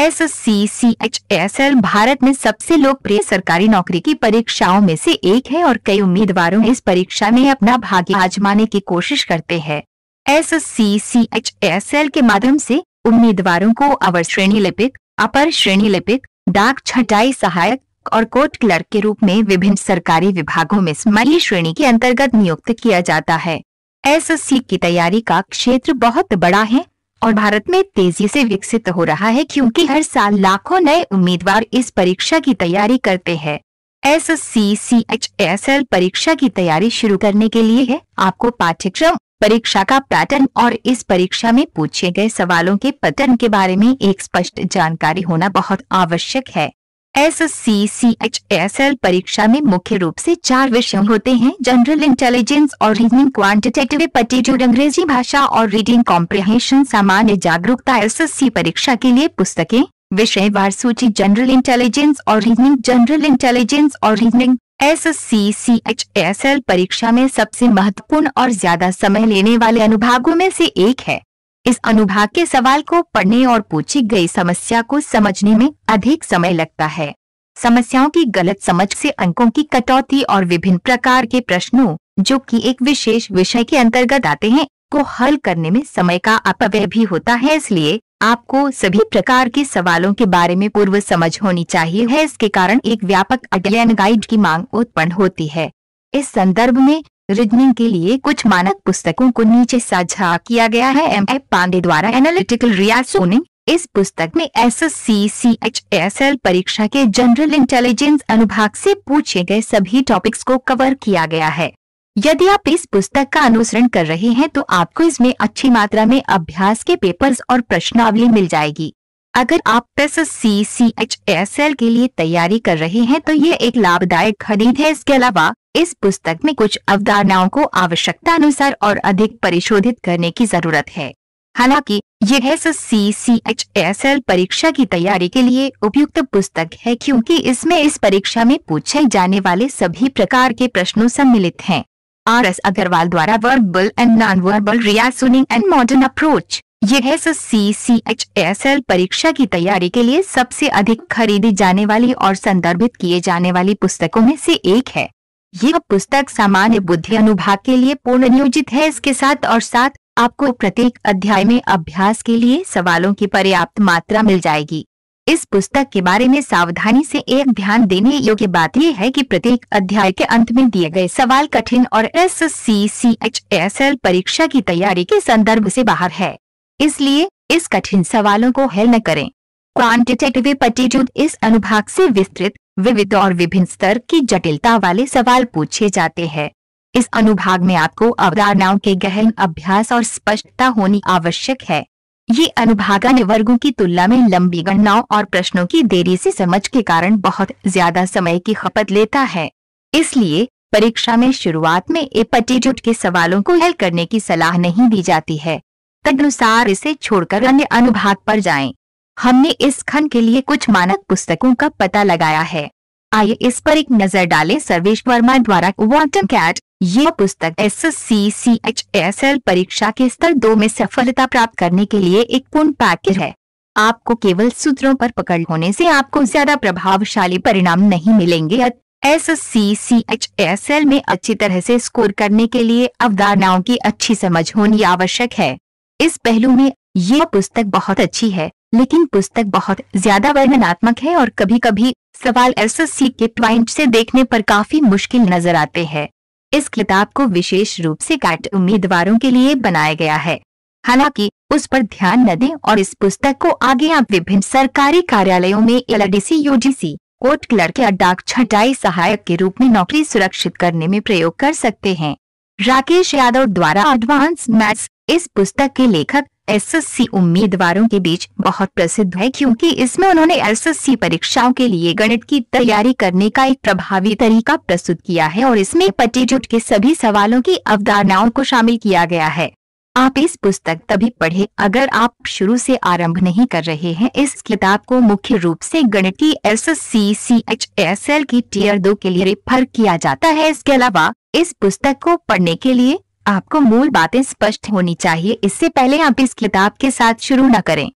S C C H S L Bharat में सबसे लोकप्रिय सरकारी नौकरी की परीक्षाओं में से एक है और कई उम्मीदवारों इस परीक्षा में अपना भाग्य आजमाने की कोशिश करते हैं S C C H S L के माध्यम से उम्मीदवारों को अवर श्रेणी लिपिक अपर श्रेणी लिपिक डाक छटाई सहायक और कोर्ट क्लर्क के रूप में विभिन्न सरकारी विभागों में स्मरी श्रेणी के अंतर्गत नियुक्त किया जाता है एस की तैयारी का क्षेत्र बहुत बड़ा है और भारत में तेजी से विकसित हो रहा है क्योंकि हर साल लाखों नए उम्मीदवार इस परीक्षा की तैयारी करते हैं S C C H S L परीक्षा की तैयारी शुरू करने के लिए है आपको पाठ्यक्रम परीक्षा का पैटर्न और इस परीक्षा में पूछे गए सवालों के पैटर्न के बारे में एक स्पष्ट जानकारी होना बहुत आवश्यक है S C C H S L परीक्षा में मुख्य रूप से चार विषय होते हैं जनरल इंटेलिजेंस और रीजनिंग क्वांटिटेटिव एप्टीट्यूड अंग्रेजी भाषा और रीडिंग कॉम्प्रिहेंशन सामान्य जागरूकता एस एस सी परीक्षा के लिए पुस्तकें विषय वार सूची जनरल इंटेलिजेंस और रीजनिंग जनरल इंटेलिजेंस और reasoning S C C H S L परीक्षा में सबसे महत्वपूर्ण और ज्यादा समय लेने वाले अनुभागों में से एक है इस अनुभाग के सवाल को पढ़ने और पूछी गई समस्या को समझने में अधिक समय लगता है समस्याओं की गलत समझ से अंकों की कटौती और विभिन्न प्रकार के प्रश्नों जो कि एक विशेष विषय के अंतर्गत आते हैं को हल करने में समय का अपव्यय भी होता है इसलिए आपको सभी प्रकार के सवालों के बारे में पूर्व समझ होनी चाहिए है इसके कारण एक व्यापक अध्ययन गाइड की मांग उत्पन्न होती है इस संदर्भ में रीजनिंग के लिए कुछ मानक पुस्तकों को नीचे साझा किया गया है एम एफ पांडे द्वारा एनालिटिकल रियासोनिंग इस पुस्तक में S S C C H S L परीक्षा के जनरल इंटेलिजेंस अनुभाग से पूछे गए सभी टॉपिक्स को कवर किया गया है यदि आप इस पुस्तक का अनुसरण कर रहे हैं तो आपको इसमें अच्छी मात्रा में अभ्यास के पेपर्स और प्रश्नावली मिल जाएगी अगर आप S S C C H S L के लिए तैयारी कर रहे हैं तो ये एक लाभदायक खरीद है इसके अलावा इस पुस्तक में कुछ अवधारणाओं को आवश्यकता अनुसार और अधिक परिशोधित करने की जरूरत है हालांकि यह C C H S L परीक्षा की तैयारी के लिए उपयुक्त पुस्तक है क्योंकि इसमें इस परीक्षा में पूछे जाने वाले सभी प्रकार के प्रश्नों सम्मिलित हैं आर एस अग्रवाल द्वारा verbal and non verbal reasoning and modern approach यह C C H S L परीक्षा की तैयारी के लिए सबसे अधिक खरीदी जाने वाली और संदर्भित किए जाने वाली पुस्तकों में से एक है यह पुस्तक सामान्य बुद्धि अनुभाग के लिए पूर्ण नियोजित है इसके साथ और साथ आपको प्रत्येक अध्याय में अभ्यास के लिए सवालों की पर्याप्त मात्रा मिल जाएगी इस पुस्तक के बारे में सावधानी से एक ध्यान देने योग्य बात यह है कि प्रत्येक अध्याय के अंत में दिए गए सवाल कठिन और S C C H S L परीक्षा की तैयारी के संदर्भ से बाहर है इसलिए इस कठिन सवालों को हल न करें क्वांटिटेटिव पटीजूद इस अनुभाग से विस्तृत विविध और विभिन्न स्तर की जटिलता वाले सवाल पूछे जाते हैं इस अनुभाग में आपको अवधारणाओं के गहन अभ्यास और स्पष्टता होनी आवश्यक है ये अनुभाग अन्य वर्गों की तुलना में लंबी गणनाओं और प्रश्नों की देरी से समझ के कारण बहुत ज्यादा समय की खपत लेता है इसलिए परीक्षा में शुरुआत में एपटीट्यूड के सवालों को हल करने की सलाह नहीं दी जाती है तदनुसार इसे छोड़कर अन्य अनुभाग पर जाएं। हमने इस खंड के लिए कुछ मानक पुस्तकों का पता लगाया है आइए इस पर एक नजर डालें सर्वेश वर्मा द्वारा वॉटम कैट ये पुस्तक S C C H S L परीक्षा के स्तर दो में सफलता प्राप्त करने के लिए एक पूर्ण पैकेज है आपको केवल सूत्रों पर पकड़ होने से आपको ज्यादा प्रभावशाली परिणाम नहीं मिलेंगे S C C H S L में अच्छी तरह से स्कोर करने के लिए अवधारणाओं की अच्छी समझ होनी आवश्यक है इस पहलू में यह पुस्तक बहुत अच्छी है लेकिन पुस्तक बहुत ज्यादा वर्णनात्मक है और कभी कभी सवाल एसएससी के प्वाइंट से देखने पर काफी मुश्किल नजर आते हैं इस किताब को विशेष रूप से कैट उम्मीदवारों के लिए बनाया गया है हालांकि उस पर ध्यान न दें और इस पुस्तक को आगे आप विभिन्न सरकारी कार्यालयों में एल यूजीसी कोर्ट क्लर्क या डाक छटाई सहायक के रूप में नौकरी सुरक्षित करने में प्रयोग कर सकते हैं राकेश यादव द्वारा एडवांस मैथ्स इस पुस्तक के लेखक एसएससी उम्मीदवारों के बीच बहुत प्रसिद्ध है क्योंकि इसमें उन्होंने एसएससी परीक्षाओं के लिए गणित की तैयारी करने का एक प्रभावी तरीका प्रस्तुत किया है और इसमें पट्टीजुट के सभी सवालों की अवधारणाओं को शामिल किया गया है आप इस पुस्तक तभी पढ़े अगर आप शुरू से आरंभ नहीं कर रहे हैं इस किताब को मुख्य रूप से गणित की S S C C H S L की टीयर दो के लिए रेफर किया जाता है इसके अलावा इस पुस्तक को पढ़ने के लिए आपको मूल बातें स्पष्ट होनी चाहिए इससे पहले आप इस किताब के साथ शुरू न करें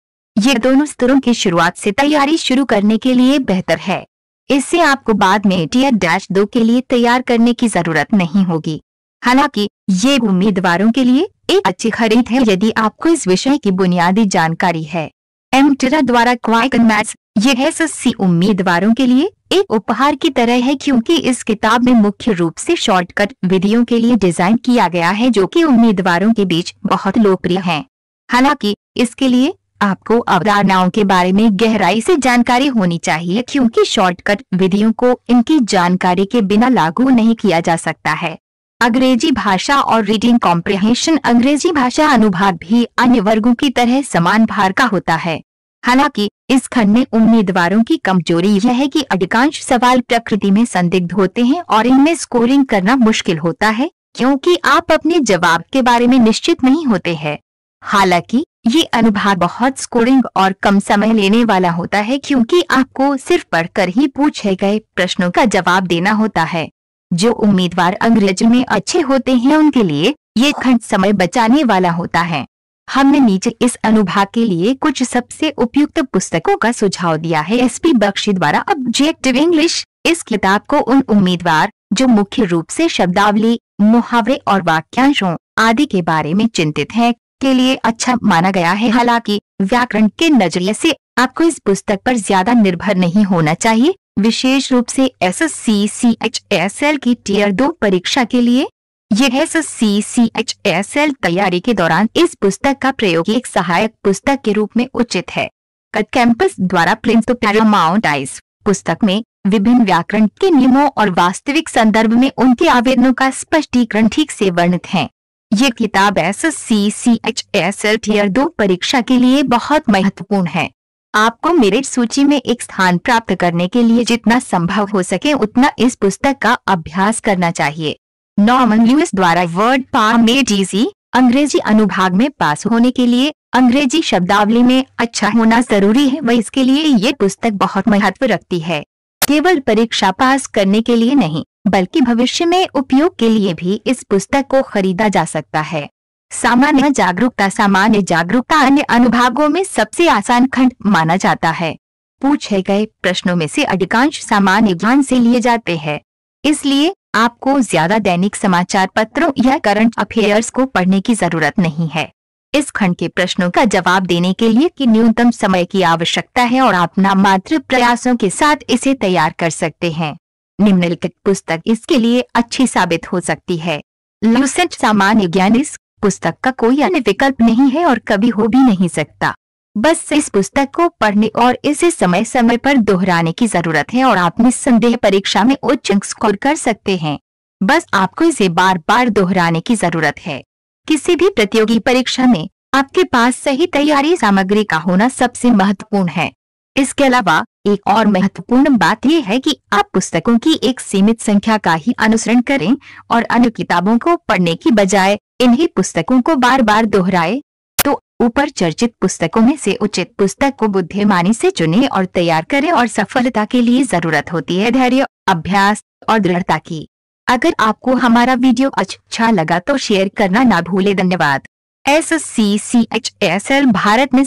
ये दोनों स्तरों की शुरुआत से तैयारी शुरू करने के लिए बेहतर है इससे आपको बाद में टीयर डैश दो के लिए तैयार करने की जरूरत नहीं होगी हालांकि ये उम्मीदवारों के लिए एक अच्छी खरीद है यदि आपको इस विषय की बुनियादी जानकारी है एम द्वारा क्वाइकन मैथ्स यह सस्सी उम्मीदवारों के लिए एक उपहार की तरह है क्योंकि इस किताब में मुख्य रूप से शॉर्टकट विधियों के लिए डिजाइन किया गया है जो कि उम्मीदवारों के बीच बहुत लोकप्रिय है हालांकि इसके लिए आपको अवधारणाओं के बारे में गहराई से जानकारी होनी चाहिए क्योंकि शॉर्टकट विधियों को इनकी जानकारी के बिना लागू नहीं किया जा सकता है अंग्रेजी भाषा और रीडिंग कॉम्प्रिहेंशन अंग्रेजी भाषा अनुभाग भी अन्य वर्गों की तरह समान भार का होता है हालांकि इस खंड में उम्मीदवारों की कमजोरी यह है कि अधिकांश सवाल प्रकृति में संदिग्ध होते हैं और इनमें स्कोरिंग करना मुश्किल होता है क्योंकि आप अपने जवाब के बारे में निश्चित नहीं होते हैं हालांकि ये अनुभव बहुत स्कोरिंग और कम समय लेने वाला होता है क्योंकि आपको सिर्फ पढ़कर ही पूछे गए प्रश्नों का जवाब देना होता है जो उम्मीदवार अंग्रेजी में अच्छे होते हैं उनके लिए ये खंड समय बचाने वाला होता है हमने नीचे इस अनुभाग के लिए कुछ सबसे उपयुक्त पुस्तकों का सुझाव दिया है एस पी बख्शी द्वारा ऑब्जेक्टिव इंग्लिश इस किताब को उन उम्मीदवार जो मुख्य रूप से शब्दावली मुहावरे और वाक्यांशों आदि के बारे में चिंतित हैं के लिए अच्छा माना गया है हालांकि व्याकरण के नजरिए से आपको इस पुस्तक पर ज्यादा निर्भर नहीं होना चाहिए विशेष रूप से S S C C H S L की टीयर दो परीक्षा के लिए यह S C C H S L तैयारी के दौरान इस पुस्तक का प्रयोग एक सहायक पुस्तक के रूप में उचित है कट कैंपस द्वारा प्रिंस टू आइस पुस्तक में विभिन्न व्याकरण के नियमों और वास्तविक संदर्भ में उनके आवेदनों का स्पष्टीकरण ठीक से वर्णित है ये किताब S C C H S L tier दो परीक्षा के लिए बहुत महत्वपूर्ण है आपको मेरिट सूची में एक स्थान प्राप्त करने के लिए जितना संभव हो सके उतना इस पुस्तक का अभ्यास करना चाहिए नॉर्मन लुइस द्वारा वर्ड पार मेड इजी अंग्रेजी अनुभाग में पास होने के लिए अंग्रेजी शब्दावली में अच्छा होना जरूरी है व इसके लिए ये पुस्तक बहुत महत्व रखती है केवल परीक्षा पास करने के लिए नहीं बल्कि भविष्य में उपयोग के लिए भी इस पुस्तक को खरीदा जा सकता है सामान्य जागरूकता सामान्य जागरूकता अन्य अनुभागों में सबसे आसान खंड माना जाता है पूछे गए प्रश्नों में से अधिकांश सामान्य ज्ञान से लिए जाते हैं इसलिए आपको ज्यादा दैनिक समाचार पत्रों या करंट अफेयर्स को पढ़ने की जरूरत नहीं है इस खंड के प्रश्नों का जवाब देने के लिए कि न्यूनतम समय की आवश्यकता है और आप नाम मात्र प्रयासों के साथ इसे तैयार कर सकते हैं निम्नलिखित पुस्तक इसके लिए अच्छी साबित हो सकती है लूसेंट सामान्य ज्ञान इस पुस्तक का कोई अन्य विकल्प नहीं है और कभी हो भी नहीं सकता बस इस पुस्तक को पढ़ने और इसे समय समय पर दोहराने की जरूरत है और आप निस्संदेह परीक्षा में उच्च स्कोर कर सकते हैं बस आपको इसे बार बार दोहराने की जरूरत है किसी भी प्रतियोगी परीक्षा में आपके पास सही तैयारी सामग्री का होना सबसे महत्वपूर्ण है इसके अलावा एक और महत्वपूर्ण बात यह है कि आप पुस्तकों की एक सीमित संख्या का ही अनुसरण करें और अन्य किताबों को पढ़ने की बजाय इन्हीं पुस्तकों को बार बार दोहराए ऊपर चर्चित पुस्तकों में से उचित पुस्तक को बुद्धिमानी से चुने और तैयार करें और सफलता के लिए जरूरत होती है धैर्य अभ्यास और दृढ़ता की अगर आपको हमारा वीडियो अच्छा लगा तो शेयर करना ना भूले धन्यवाद S C C H S L Bharat में